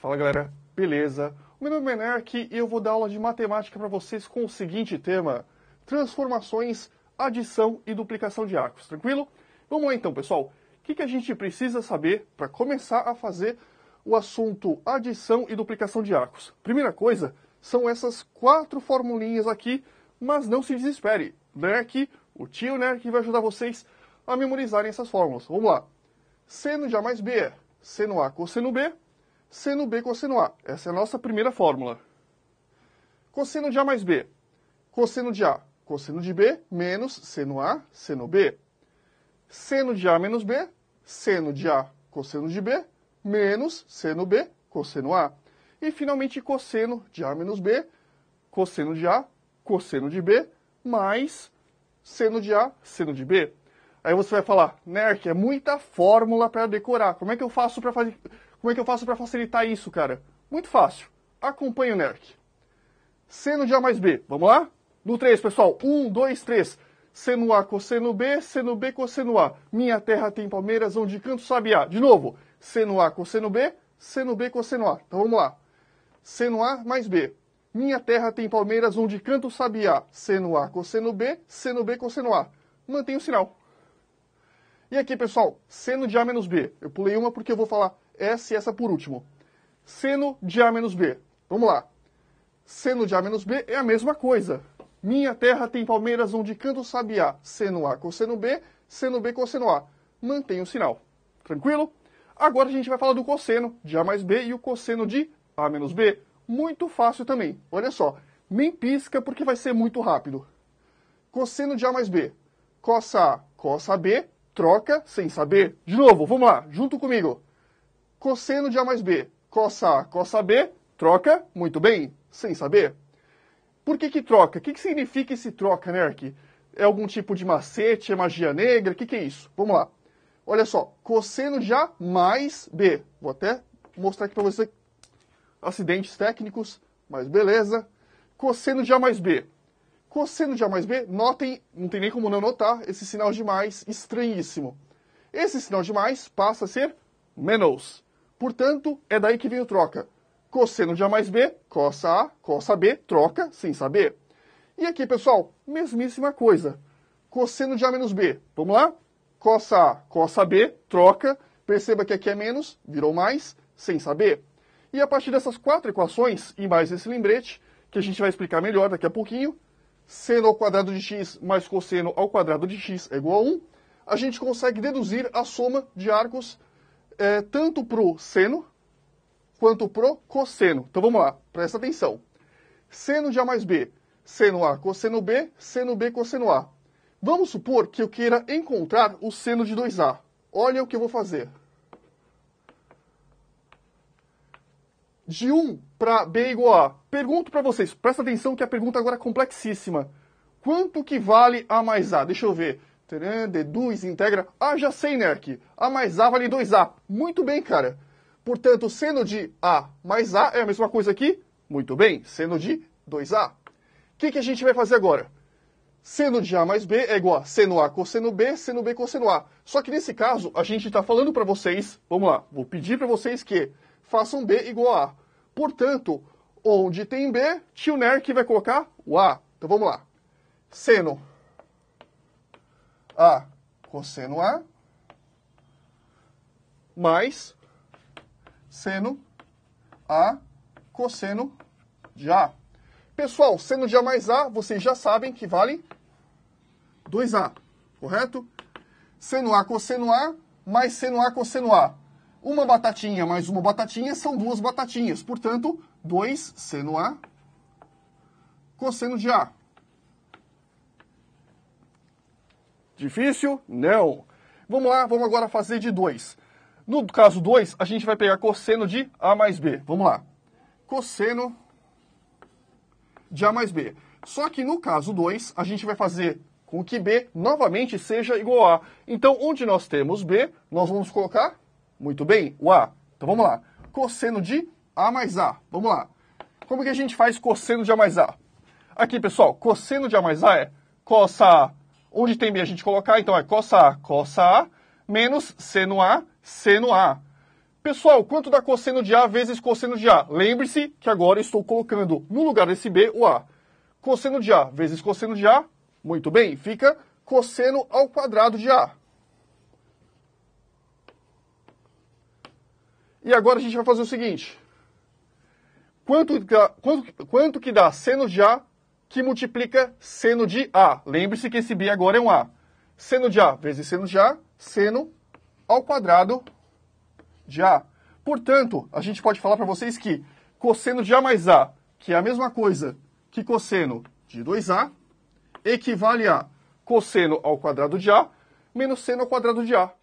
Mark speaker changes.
Speaker 1: Fala galera, beleza? Meu nome é Menerk e eu vou dar aula de matemática para vocês com o seguinte tema: transformações, adição e duplicação de arcos, tranquilo? Vamos lá então, pessoal. O que, que a gente precisa saber para começar a fazer o assunto adição e duplicação de arcos? Primeira coisa são essas quatro formulinhas aqui, mas não se desespere. Nerk, o tio Nerk vai ajudar vocês a memorizarem essas fórmulas. Vamos lá. Seno de A mais B é seno A cosseno B seno B cosseno A. Essa é a nossa primeira fórmula. Cosseno de A mais B. Cosseno de A, cosseno de B, menos seno A, seno B. Seno de A menos B, seno de A, cosseno de B, menos seno B, cosseno A. E, finalmente, cosseno de A menos B, cosseno de A, cosseno de B, mais seno de A, seno de B. Aí você vai falar, Nerk, é muita fórmula para decorar. Como é que eu faço para fazer como é que eu faço para facilitar isso, cara? Muito fácil. Acompanhe o NERC. Seno de A mais B. Vamos lá? No 3, pessoal. 1, 2, 3. Seno A, cosseno B, seno B, cosseno A. Minha terra tem palmeiras, onde canto sabe A. De novo. Seno A, cosseno B, seno B, cosseno A. Então vamos lá. Seno A mais B. Minha terra tem palmeiras onde canto sabe A, seno A, cosseno B, seno B, cosseno A. Mantém o sinal. E aqui, pessoal, seno de A menos B. Eu pulei uma porque eu vou falar S e essa por último. Seno de A menos B. Vamos lá. Seno de A menos B é a mesma coisa. Minha terra tem palmeiras onde canto A. Seno A, cosseno B, seno B, cosseno A. Mantém o sinal. Tranquilo? Agora a gente vai falar do cosseno de A mais B e o cosseno de A menos B. Muito fácil também. Olha só. Nem pisca porque vai ser muito rápido. Cosseno de A mais B. Cossa A, coça B, troca sem saber. De novo, vamos lá, junto comigo. Cosseno de A mais B. cos A, cos B, troca, muito bem, sem saber. Por que que troca? O que, que significa esse troca, né Nerk? É algum tipo de macete, é magia negra? O que, que é isso? Vamos lá. Olha só, cosseno de A mais B. Vou até mostrar aqui para você acidentes técnicos, mas beleza. Cosseno de A mais B. Cosseno de A mais B, notem, não tem nem como não notar, esse sinal de mais estranhíssimo. Esse sinal de mais passa a ser menos. Portanto, é daí que vem o troca. Cosseno de A mais B, cos A, cos B, troca sem saber. E aqui, pessoal, mesmíssima coisa. Cosseno de A menos B, vamos lá? Coça A, coça B, troca. Perceba que aqui é menos, virou mais, sem saber. E a partir dessas quatro equações, e mais esse lembrete, que a gente vai explicar melhor daqui a pouquinho, seno ao quadrado de x mais cosseno ao quadrado de x é igual a 1, a gente consegue deduzir a soma de arcos é, tanto para o seno quanto para o cosseno. Então vamos lá, presta atenção. Seno de A mais B, seno A, cosseno B, seno B, cosseno A. Vamos supor que eu queira encontrar o seno de 2A. Olha o que eu vou fazer. de 1 para B igual a A. Pergunto para vocês, presta atenção que a pergunta agora é complexíssima. Quanto que vale A mais A? Deixa eu ver deduz, integra. ah, já sei, NERC. A mais A vale 2A. Muito bem, cara. Portanto, seno de A mais A é a mesma coisa aqui? Muito bem, seno de 2A. O que, que a gente vai fazer agora? Seno de A mais B é igual a seno A cosseno B, seno B cosseno A. Só que nesse caso, a gente está falando para vocês, vamos lá, vou pedir para vocês que façam B igual a A. Portanto, onde tem B, tio NERC vai colocar o A. Então vamos lá. Seno a cosseno A mais seno A cosseno de A. Pessoal, seno de A mais A, vocês já sabem que vale 2A, correto? Seno A cosseno A mais seno A cosseno A. Uma batatinha mais uma batatinha são duas batatinhas, portanto, 2 seno A cosseno de A. Difícil? Não. Vamos lá, vamos agora fazer de 2. No caso 2, a gente vai pegar cosseno de A mais B. Vamos lá. Cosseno de A mais B. Só que no caso 2, a gente vai fazer com que B novamente seja igual a A. Então, onde nós temos B, nós vamos colocar, muito bem, o A. Então, vamos lá. Cosseno de A mais A. Vamos lá. Como que a gente faz cosseno de A mais A? Aqui, pessoal, cosseno de A mais A é cos A Onde tem B a gente colocar, então é cos A, cos A, menos seno A, seno A. Pessoal, quanto dá cosseno de A vezes cosseno de A? Lembre-se que agora estou colocando no lugar desse B o A. Cosseno de A vezes cosseno de A, muito bem, fica cosseno ao quadrado de A. E agora a gente vai fazer o seguinte. Quanto, quanto, quanto que dá seno de A que multiplica seno de A. Lembre-se que esse B agora é um A. Seno de A vezes seno de A, seno ao quadrado de A. Portanto, a gente pode falar para vocês que cosseno de A mais A, que é a mesma coisa que cosseno de 2A, equivale a cosseno ao quadrado de A menos seno ao quadrado de A.